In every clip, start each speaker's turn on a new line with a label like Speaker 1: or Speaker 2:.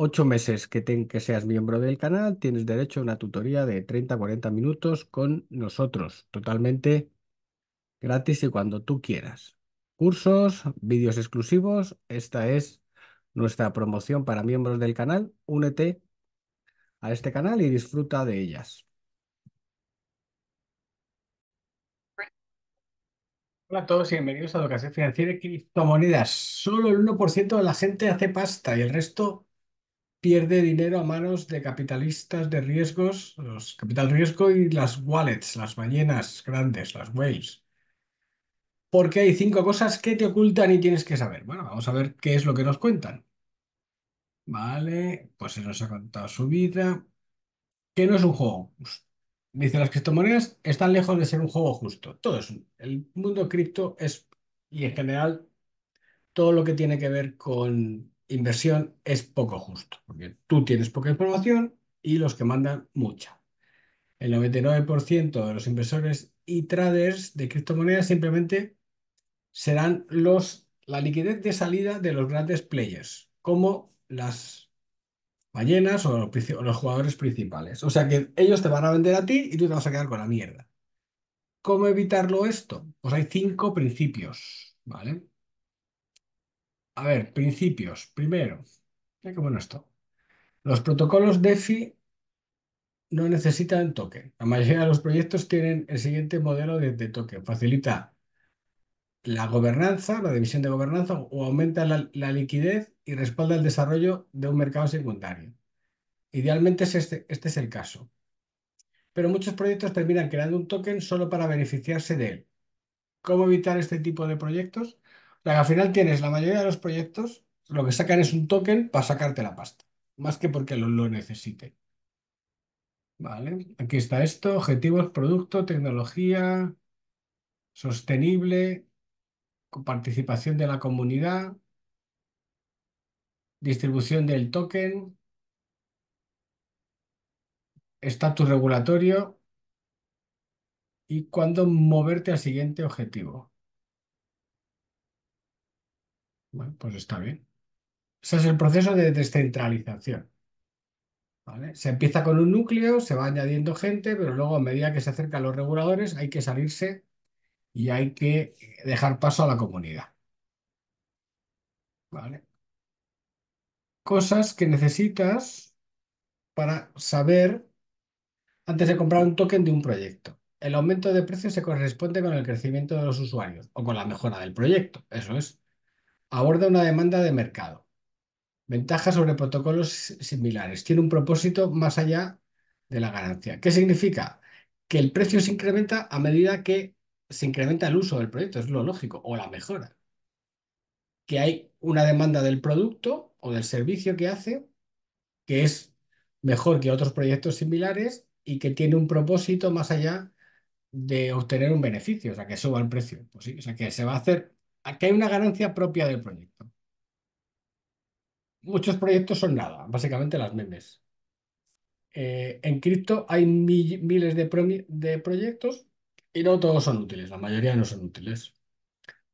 Speaker 1: ocho meses que, que seas miembro del canal, tienes derecho a una tutoría de 30-40 minutos con nosotros, totalmente gratis y cuando tú quieras. Cursos, vídeos exclusivos, esta es nuestra promoción para miembros del canal. Únete a este canal y disfruta de ellas. Hola a todos y bienvenidos a Educación Financiera y Criptomonedas. Solo el 1% de la gente hace pasta y el resto pierde dinero a manos de capitalistas de riesgos, los capital riesgo y las wallets, las ballenas grandes, las whales. Porque hay cinco cosas que te ocultan y tienes que saber. Bueno, vamos a ver qué es lo que nos cuentan. Vale, pues se nos ha contado su vida. Que no es un juego. Dice, las criptomonedas están lejos de ser un juego justo. Todo es, el mundo cripto es, y en general, todo lo que tiene que ver con inversión es poco justo, porque tú tienes poca información y los que mandan mucha. El 99% de los inversores y traders de criptomonedas simplemente serán los, la liquidez de salida de los grandes players, como las ballenas o los, jugadores principales. O sea que ellos te van a vender a ti y tú te vas a quedar con la mierda. ¿Cómo evitarlo esto? Pues hay cinco principios, ¿vale? A ver, principios. Primero, ya que bueno esto. Los protocolos DeFi no necesitan token. La mayoría de los proyectos tienen el siguiente modelo de, token. Facilita la gobernanza, la división de gobernanza, o aumenta la, liquidez y respalda el desarrollo de un mercado secundario. Idealmente es este, este es el caso. Pero muchos proyectos terminan creando un token solo para beneficiarse de él. ¿Cómo evitar este tipo de proyectos? al final tienes la mayoría de los proyectos, lo que sacan es un token para sacarte la pasta, más que porque lo, lo Vale, aquí está esto, objetivos, producto, tecnología, sostenible, participación de la comunidad, distribución del token, estatus regulatorio y cuándo moverte al siguiente objetivo. Bueno, pues está bien. Ese es el proceso de descentralización. ¿vale? Se empieza con un núcleo, se va añadiendo gente, pero luego a medida que se acercan los reguladores hay que salirse y hay que dejar paso a la comunidad. ¿Vale? Cosas que necesitas para saber antes de comprar un token de un proyecto. El aumento de precio se corresponde con el crecimiento de los usuarios o con la mejora del proyecto, eso es aborda una demanda de mercado. Ventaja sobre protocolos similares. Tiene un propósito más allá de la ganancia. ¿Qué significa? Que el precio se incrementa a medida que se incrementa el uso del proyecto, es lo lógico, o la mejora. Que hay una demanda del producto o del servicio que hace que es mejor que otros proyectos similares y que tiene un propósito más allá de obtener un beneficio, o sea, que suba el precio. Pues o sea, que se va a hacer que hay una ganancia propia del proyecto. Muchos proyectos son nada, básicamente las memes. Eh, en cripto hay miles de, proyectos y no todos son útiles, la mayoría no son útiles.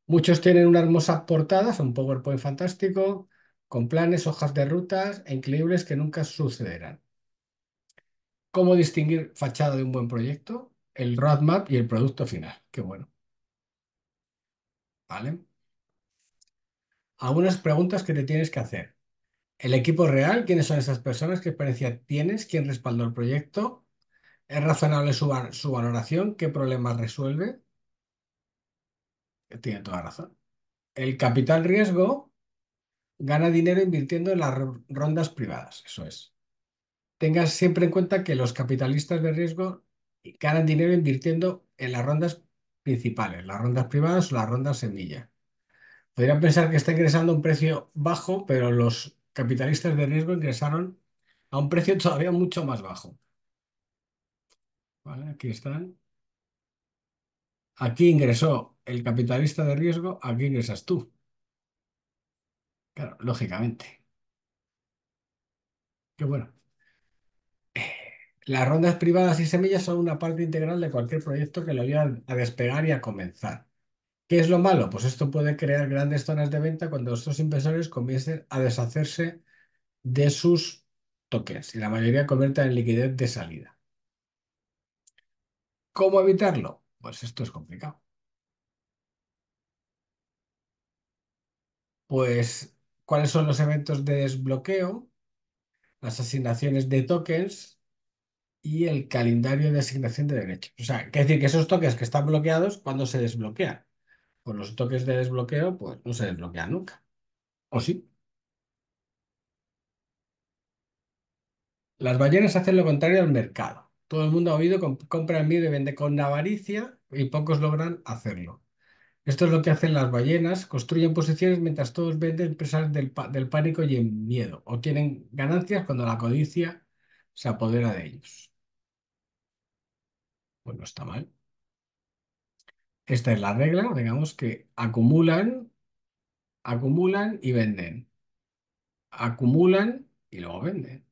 Speaker 1: Muchos tienen una hermosa portada, un PowerPoint fantástico, con planes, hojas de rutas e increíbles que nunca sucederán. ¿Cómo distinguir fachada de un buen proyecto? El roadmap y el producto final. Qué bueno. ¿vale? Algunas preguntas que te tienes que hacer. ¿El equipo real? ¿Quiénes son esas personas? ¿Qué experiencia tienes? ¿Quién respaldó el proyecto? ¿Es razonable su, su valoración? ¿Qué problemas resuelve? Tiene toda razón. El capital riesgo gana dinero invirtiendo en las rondas privadas, eso es. Tengas siempre en cuenta que los capitalistas de riesgo ganan dinero invirtiendo en las rondas principales, las rondas privadas o las rondas semilla. Podrían pensar que está ingresando a un precio bajo, pero los capitalistas de riesgo ingresaron a un precio todavía mucho más bajo. aquí están. Aquí ingresó el capitalista de riesgo, aquí ingresas tú. Claro, lógicamente. Qué bueno. Las rondas privadas y semillas son una parte integral de cualquier proyecto que lo vayan a despegar y a comenzar. ¿Qué es lo malo? Pues esto puede crear grandes zonas de venta cuando estos inversores comiencen a deshacerse de sus tokens y la mayoría convierta en liquidez de salida. ¿Cómo evitarlo? Pues esto es complicado. Pues, ¿cuáles son los eventos de desbloqueo? Las asignaciones de tokens y el calendario de asignación de derechos. O sea, que decir que esos toques que están bloqueados, ¿cuándo se desbloquean? Pues los toques de desbloqueo, pues no se desbloquean nunca. ¿O sí? Las ballenas hacen lo contrario al mercado. Todo el mundo ha oído, compra en miedo y vende con avaricia y pocos logran hacerlo. Esto es lo que hacen las ballenas, construyen posiciones mientras todos venden presas del, pánico y en miedo, o tienen ganancias cuando la codicia se apodera de ellos. Pues no está mal. Esta es la regla, digamos que acumulan, acumulan y venden. Acumulan y luego venden.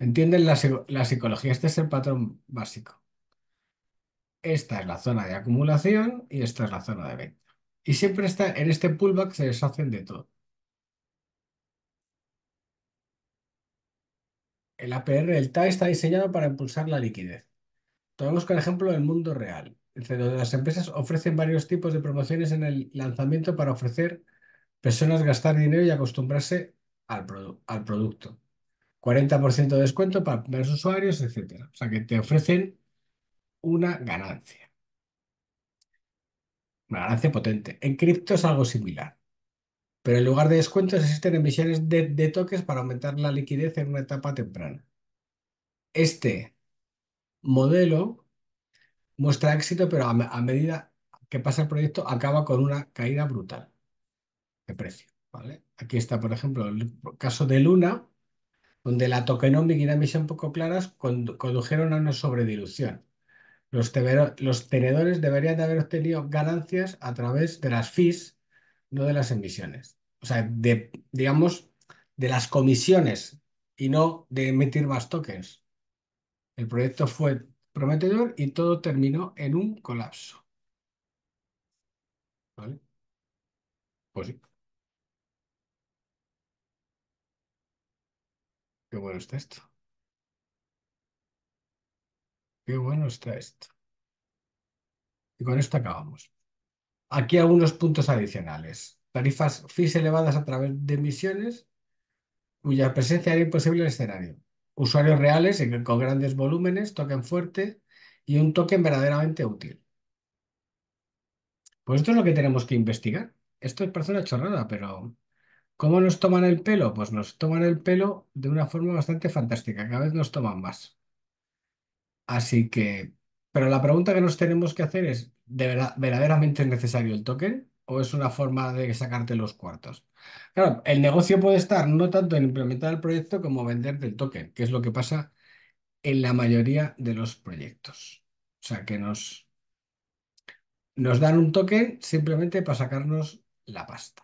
Speaker 1: ¿Entienden la, psicología? Este es el patrón básico. Esta es la zona de acumulación y esta es la zona de venta. Y siempre está, en este pullback se deshacen de todo. El APR el TAE está diseñado para impulsar la liquidez. Tomemos como ejemplo el mundo real. Donde Las empresas ofrecen varios tipos de promociones en el lanzamiento para ofrecer personas gastar dinero y acostumbrarse al, producto. 40% de descuento para primeros usuarios, etc. O sea que te ofrecen una ganancia. Una ganancia potente. En cripto es algo similar. Pero en lugar de descuentos existen emisiones de, de toques para aumentar la liquidez en una etapa temprana. Este modelo muestra éxito, pero a, medida que pasa el proyecto acaba con una caída brutal de precio. ¿vale? Aquí está, por ejemplo, el caso de Luna, donde la tokenomic y la emisión poco claras condujeron a una sobredilución. Los, los tenedores deberían de haber obtenido ganancias a través de las fees, no de las emisiones. O sea, digamos, de las comisiones y no de emitir más tokens. El proyecto fue prometedor y todo terminó en un colapso. ¿Vale? Pues sí. Qué bueno está esto. Qué bueno está esto. Y con esto acabamos. Aquí algunos puntos adicionales. Tarifas FIS elevadas a través de emisiones cuya presencia era imposible el escenario usuarios reales con grandes volúmenes token fuerte y un token verdaderamente útil. Pues esto es lo que tenemos que investigar. Esto parece una chorrada, pero ¿cómo nos toman el pelo? Pues nos toman el pelo de una forma bastante fantástica, cada vez nos toman más. Así que, pero la pregunta que nos tenemos que hacer es, ¿de verdad, verdaderamente es necesario el token? o es una forma de sacarte los cuartos. Claro, el negocio puede estar no tanto en implementar el proyecto como venderte el token, que es lo que pasa en la mayoría de los proyectos. O sea, que nos, nos dan un token simplemente para sacarnos la pasta.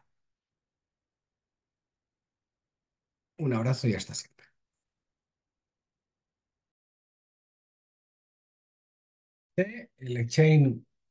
Speaker 1: Un abrazo y hasta siempre. El exchange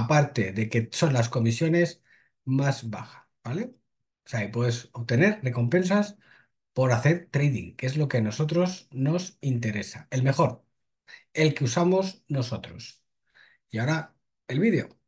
Speaker 1: aparte de que son las comisiones más bajas, ¿vale? O sea, y puedes obtener recompensas por hacer trading, que es lo que a nosotros nos interesa, el mejor, el que usamos nosotros. Y ahora el vídeo.